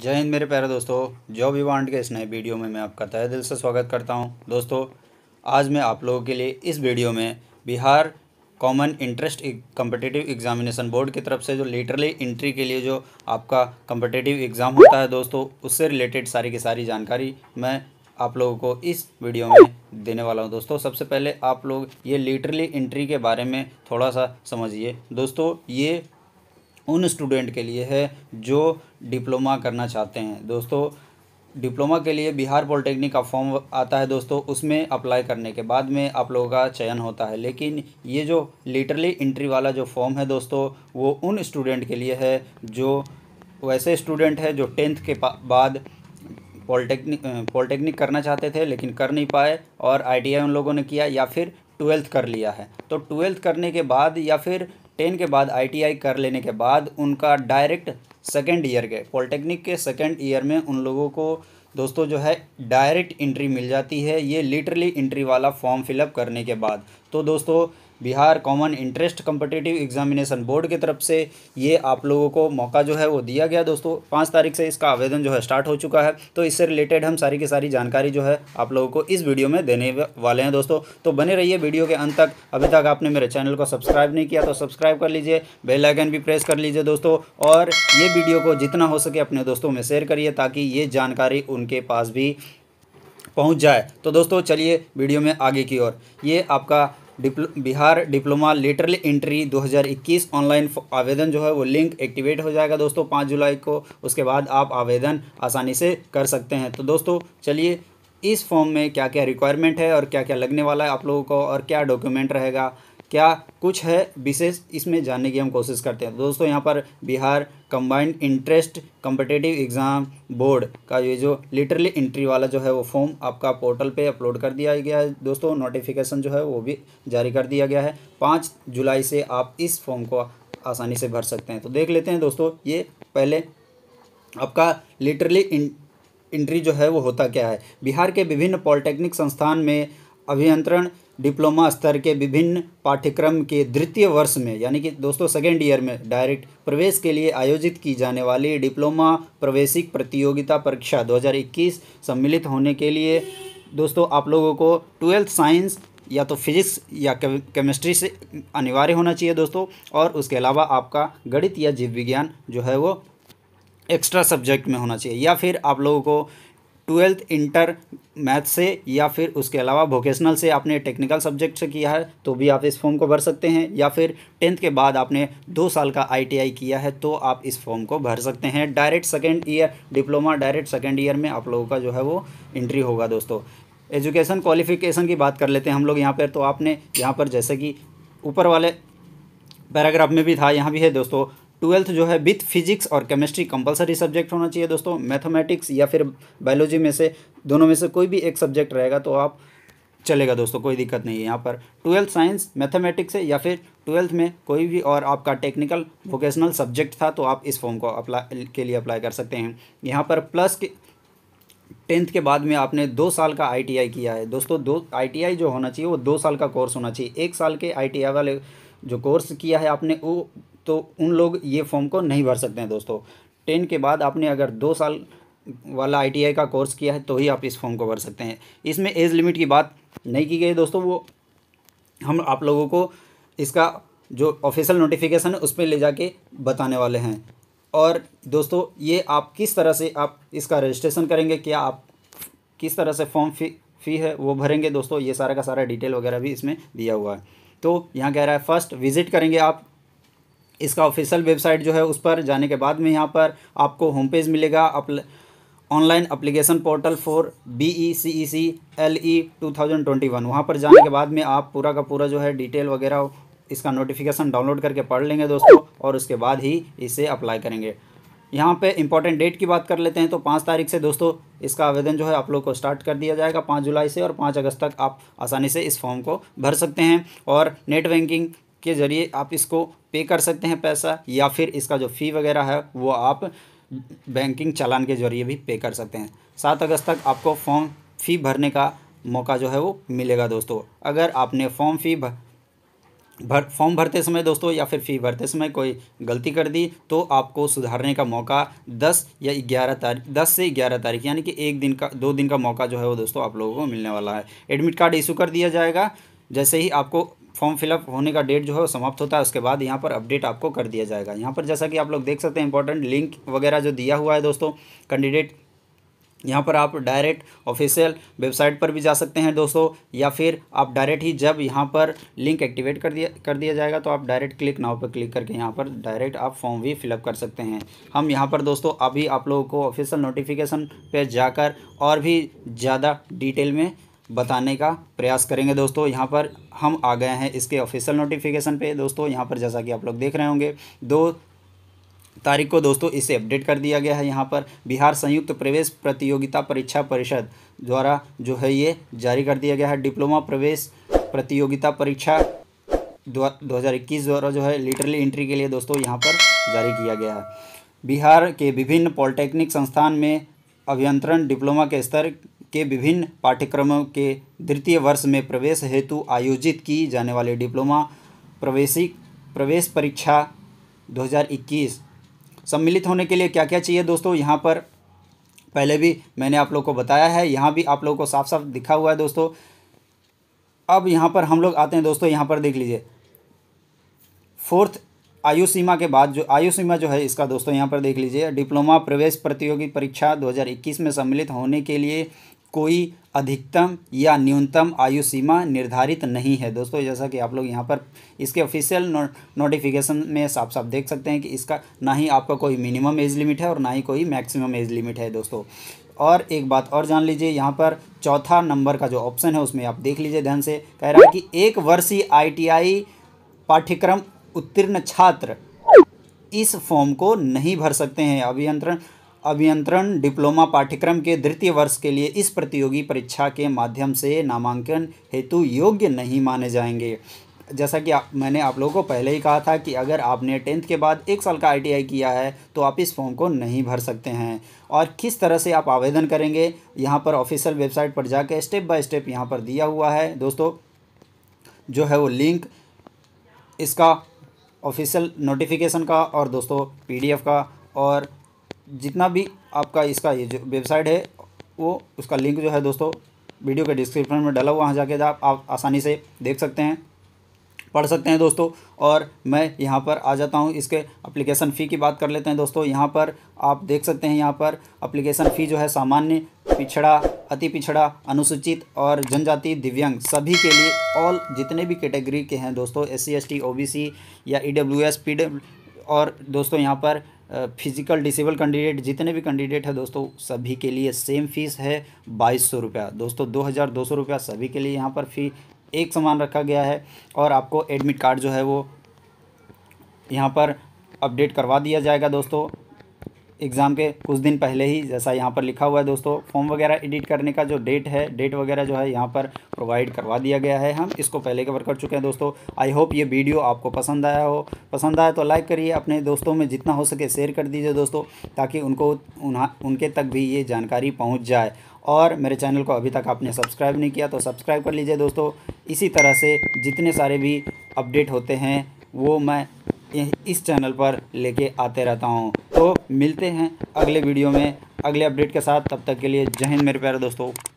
जय हिंद मेरे प्यारे दोस्तों जॉब इवांट के इस नए वीडियो में मैं आपका तय दिल से स्वागत करता हूं दोस्तों आज मैं आप लोगों के लिए इस वीडियो में Bihar common interest competitive examination board की तरफ से जो लेटरली इंट्री के लिए जो आपका कम्पटिटिव एग्ज़ाम होता है दोस्तों उससे रिलेटेड सारी की सारी जानकारी मैं आप लोगों को इस वीडियो में देने वाला हूं दोस्तों सबसे पहले आप लोग ये लेटरली इंट्री के बारे में थोड़ा सा समझिए दोस्तों ये उन स्टूडेंट के लिए है जो डिप्लोमा करना चाहते हैं दोस्तों डिप्लोमा के लिए बिहार पॉलिटेक्निक का फॉर्म आता है दोस्तों उसमें अप्लाई करने के बाद में आप लोगों का चयन होता है लेकिन ये जो लिटरली इंट्री वाला जो फॉर्म है दोस्तों वो उन स्टूडेंट के लिए है जो वैसे स्टूडेंट है जो टेंथ के बाद पॉलिटेक्निक पॉलिटेक्निक करना चाहते थे लेकिन कर नहीं पाए और आई उन लोगों ने किया या फिर ट्वेल्थ कर लिया है तो ट्वेल्थ करने के बाद या फिर टेन के बाद आईटीआई कर लेने के बाद उनका डायरेक्ट सेकेंड ईयर के पॉलिटेक्निक के सेकेंड ईयर में उन लोगों को दोस्तों जो है डायरेक्ट इंट्री मिल जाती है ये लिटरली इंट्री वाला फॉर्म फिलअप करने के बाद तो दोस्तों Bihar common interest competitive examination board की तरफ से ये आप लोगों को मौका जो है वो दिया गया दोस्तों पाँच तारीख से इसका आवेदन जो है स्टार्ट हो चुका है तो इससे रिलेटेड हम सारी की सारी जानकारी जो है आप लोगों को इस वीडियो में देने वाले हैं दोस्तों तो बने रहिए वीडियो के अंत तक अभी तक आपने मेरे चैनल को सब्सक्राइब नहीं किया तो सब्सक्राइब कर लीजिए बेलाइकन भी प्रेस कर लीजिए दोस्तों और ये वीडियो को जितना हो सके अपने दोस्तों में शेयर करिए ताकि ये जानकारी उनके पास भी पहुंच जाए तो दोस्तों चलिए वीडियो में आगे की ओर ये आपका डिप्लो Bihar diploma lateral entry 2021 online आवेदन जो है वो लिंक एक्टिवेट हो जाएगा दोस्तों पाँच जुलाई को उसके बाद आप आवेदन आसानी से कर सकते हैं तो दोस्तों चलिए इस फॉर्म में क्या क्या रिक्वायरमेंट है और क्या क्या लगने वाला है आप लोगों को और क्या डॉक्यूमेंट रहेगा क्या कुछ है विशेष इसमें जानने की हम कोशिश करते हैं दोस्तों यहाँ पर Bihar combined interest competitive exam board का ये जो लिटरली इंट्री वाला जो है वो फॉर्म आपका पोर्टल पे अपलोड कर दिया गया है दोस्तों नोटिफिकेशन जो है वो भी जारी कर दिया गया है पाँच जुलाई से आप इस फॉर्म को आसानी से भर सकते हैं तो देख लेते हैं दोस्तों ये पहले आपका लिटरली इंट्री जो है वो होता क्या है बिहार के विभिन्न पॉलिटेक्निक संस्थान में अभियंत्रण डिप्लोमा स्तर के विभिन्न पाठ्यक्रम के द्वितीय वर्ष में यानी कि दोस्तों सेकेंड ईयर में डायरेक्ट प्रवेश के लिए आयोजित की जाने वाली डिप्लोमा प्रवेशिक प्रतियोगिता परीक्षा 2021 सम्मिलित होने के लिए दोस्तों आप लोगों को ट्वेल्थ साइंस या तो फिजिक्स या केमिस्ट्री से अनिवार्य होना चाहिए दोस्तों और उसके अलावा आपका गणित या जीव विज्ञान जो है वो एक्स्ट्रा सब्जेक्ट में होना चाहिए या फिर आप लोगों को ट्वेल्थ इंटर मैथ से या फिर उसके अलावा वोकेशनल से आपने टेक्निकल सब्जेक्ट से किया है तो भी आप इस फॉर्म को भर सकते हैं या फिर टेंथ के बाद आपने दो साल का आईटीआई किया है तो आप इस फॉर्म को भर सकते हैं direct second year diploma direct second year में आप लोगों का जो है वो एंट्री होगा दोस्तों एजुकेशन क्वालिफिकेशन की बात कर लेते हैं हम लोग यहाँ पर तो आपने यहाँ पर जैसे कि ऊपर वाले पैराग्राफ में भी था यहाँ भी है दोस्तों ट्वेल्थ जो है विथ फिजिक्स और केमिस्ट्री कंपलसरी सब्जेक्ट होना चाहिए दोस्तों मैथमेटिक्स या फिर बायोलॉजी में से दोनों में से कोई भी एक सब्जेक्ट रहेगा तो आप चलेगा दोस्तों कोई दिक्कत नहीं है यहाँ पर ट्वेल्थ साइंस मैथमेटिक्स है या फिर ट्वेल्थ में कोई भी और आपका टेक्निकल वोकेशनल सब्जेक्ट था तो आप इस फॉर्म को अप्लाई के लिए अप्लाई कर सकते हैं यहाँ पर प्लस के टेंथ के बाद में आपने दो साल का आईटीआई किया है दोस्तों दो आईटीआई जो होना चाहिए वो दो साल का कोर्स होना चाहिए एक साल के आईटीआई वाले जो कोर्स किया है आपने वो तो उन लोग ये फॉर्म को नहीं भर सकते हैं दोस्तों टेन के बाद आपने अगर दो साल वाला आई का कोर्स किया है तो ही आप इस फॉर्म को भर सकते हैं इसमें एज लिमिट की बात नहीं की गई दोस्तों वो हम आप लोगों को इसका जो ऑफिशियल नोटिफिकेशन है उस पर ले जाके बताने वाले हैं और दोस्तों ये आप किस तरह से आप इसका रजिस्ट्रेशन करेंगे क्या आप किस तरह से फॉर्म फी फी है वो भरेंगे दोस्तों ये सारा का सारा डिटेल वगैरह भी इसमें दिया हुआ है तो यहाँ कह रहा है फर्स्ट विजिट करेंगे आप इसका ऑफिशियल वेबसाइट जो है उस पर जाने के बाद में यहाँ पर आपको होम पेज मिलेगा online application portal for B E C E C L E two thousand twenty one वहाँ पर जाने के बाद में आप पूरा का पूरा जो है डिटेल वगैरह इसका नोटिफिकेशन डाउनलोड करके पढ़ लेंगे दोस्तों और उसके बाद ही इसे अप्लाई करेंगे यहाँ पे इंपॉर्टेंट डेट की बात कर लेते हैं तो पाँच तारीख से दोस्तों इसका आवेदन जो है आप लोग को स्टार्ट कर दिया जाएगा पाँच जुलाई से और पाँच अगस्त तक आप आसानी से इस फॉर्म को भर सकते हैं और नेट बैंकिंग के ज़रिए आप इसको पे कर सकते हैं पैसा या फिर इसका जो फ़ी वगैरह है वो आप बैंकिंग चालान के ज़रिए भी पे कर सकते हैं सात अगस्त तक आपको फॉर्म फ़ी भरने का मौका जो है वो मिलेगा दोस्तों अगर आपने फॉर्म फ़ी भर फॉर्म भरते समय दोस्तों या फिर फ़ी भरते समय कोई गलती कर दी तो आपको सुधारने का मौका दस या ग्यारह तारीख दस से ग्यारह तारीख यानी कि एक दिन का दो दिन का मौका जो है वो दोस्तों आप लोगों को मिलने वाला है एडमिट कार्ड इशू कर दिया जाएगा जैसे ही आपको फॉर्म फिलअप होने का डेट जो है समाप्त होता है उसके बाद यहाँ पर अपडेट आपको कर दिया जाएगा यहाँ पर जैसा कि आप लोग देख सकते हैं इंपॉर्टेंट लिंक वगैरह जो दिया हुआ है दोस्तों कैंडिडेट यहाँ पर आप डायरेक्ट ऑफिशियल वेबसाइट पर भी जा सकते हैं दोस्तों या फिर आप डायरेक्ट ही जब यहाँ पर लिंक एक्टिवेट कर दिया कर दिया जाएगा तो आप डायरेक्ट क्लिक नाव पर क्लिक करके यहाँ पर डायरेक्ट आप फॉर्म भी फिलअप कर सकते हैं हम यहाँ पर दोस्तों अभी आप लोगों को ऑफिशियल नोटिफिकेशन पर जाकर और भी ज़्यादा डिटेल में बताने का प्रयास करेंगे दोस्तों यहाँ पर हम आ गए हैं इसके ऑफिशियल नोटिफिकेशन पे दोस्तों यहाँ पर जैसा कि आप लोग देख रहे होंगे दो तारीख को दोस्तों इसे अपडेट कर दिया गया है यहाँ पर बिहार संयुक्त प्रवेश प्रतियोगिता परीक्षा परिषद द्वारा जो है ये जारी कर दिया गया है डिप्लोमा प्रवेश प्रतियोगिता परीक्षा दो हज़ार इक्कीस द्वारा जो है लिटरली एंट्री के लिए दोस्तों यहाँ पर जारी किया गया है बिहार के विभिन्न पॉलिटेक्निक संस्थान में अभियंत्रण डिप्लोमा के स्तर के विभिन्न पाठ्यक्रमों के द्वितीय वर्ष में प्रवेश हेतु आयोजित की जाने वाले डिप्लोमा प्रवेशी प्रवेश परीक्षा 2021 सम्मिलित होने के लिए क्या क्या चाहिए दोस्तों यहाँ पर पहले भी मैंने आप लोग को बताया है यहाँ भी आप लोगों को साफ साफ दिखा हुआ है दोस्तों अब यहाँ पर हम लोग आते हैं दोस्तों यहाँ पर देख लीजिए फोर्थ आयु सीमा के बाद जो आयु सीमा जो है इसका दोस्तों यहाँ पर देख लीजिए डिप्लोमा प्रवेश प्रतियोगी परीक्षा 2021 में सम्मिलित होने के लिए कोई अधिकतम या न्यूनतम आयु सीमा निर्धारित नहीं है दोस्तों जैसा कि आप लोग यहाँ पर इसके ऑफिशियल नो, नोटिफिकेशन में साफ साफ देख सकते हैं कि इसका ना ही आपका कोई मिनिमम एज लिमिट है और ना ही कोई मैक्सिमम एज लिमिट है दोस्तों और एक बात और जान लीजिए यहाँ पर चौथा नंबर का जो ऑप्शन है उसमें आप देख लीजिए ध्यान से कह रहा है कि एक वर्षीय आईटीआई पाठ्यक्रम उत्तीर्ण छात्र इस फॉर्म को नहीं भर सकते हैं अभियंत्रण अभियंत्रण डिप्लोमा पाठ्यक्रम के द्वितीय वर्ष के लिए इस प्रतियोगी परीक्षा के माध्यम से नामांकन हेतु योग्य नहीं माने जाएंगे जैसा कि आप, मैंने आप लोगों को पहले ही कहा था कि अगर आपने टेंथ के बाद एक साल का आईटीआई किया है तो आप इस फॉर्म को नहीं भर सकते हैं और किस तरह से आप आवेदन करेंगे यहाँ पर ऑफिशियल वेबसाइट पर जाकर स्टेप बाय स्टेप यहाँ पर दिया हुआ है दोस्तों जो है वो लिंक इसका ऑफिशियल नोटिफिकेशन का और दोस्तों पी का और जितना भी आपका इसका ये जो वेबसाइट है वो उसका लिंक जो है दोस्तों वीडियो के डिस्क्रिप्शन में डाला हुआ वहाँ जाके आप, आप आसानी से देख सकते हैं पढ़ सकते हैं दोस्तों और मैं यहाँ पर आ जाता हूँ इसके अप्लीकेशन फ़ी की बात कर लेते हैं दोस्तों यहाँ पर आप देख सकते हैं यहाँ पर अप्लीकेशन फ़ी जो है सामान्य पिछड़ा अति पिछड़ा अनुसूचित और जनजाति दिव्यांग सभी के लिए ऑल जितने भी कैटेगरी के हैं दोस्तों S C S T O B C या ई डब्ल्यू एस पी और दोस्तों यहाँ पर फिजिकल डिसेबल कैंडिडेट जितने भी कैंडिडेट है दोस्तों सभी के लिए सेम फीस है बाईस सौ रुपया दोस्तों दो हज़ार दो सौ रुपया सभी के लिए यहाँ पर फ़ी एक समान रखा गया है और आपको एडमिट कार्ड जो है वो यहाँ पर अपडेट करवा दिया जाएगा दोस्तों एग्ज़ाम के कुछ दिन पहले ही जैसा यहाँ पर लिखा हुआ है दोस्तों फॉर्म वगैरह एडिट करने का जो डेट है डेट वगैरह जो है यहाँ पर प्रोवाइड करवा दिया गया है हम इसको पहले कवर कर चुके हैं दोस्तों आई होप ये वीडियो आपको पसंद आया हो पसंद आया तो लाइक करिए अपने दोस्तों में जितना हो सके शेयर कर दीजिए दोस्तों ताकि उनको उनके तक भी ये जानकारी पहुँच जाए और मेरे चैनल को अभी तक आपने सब्सक्राइब नहीं किया तो सब्सक्राइब कर लीजिए दोस्तों इसी तरह से जितने सारे भी अपडेट होते हैं वो मैं इस चैनल पर लेके आते रहता हूँ तो मिलते हैं अगले वीडियो में अगले अपडेट के साथ तब तक के लिए जय हिंद मेरे प्यारे दोस्तों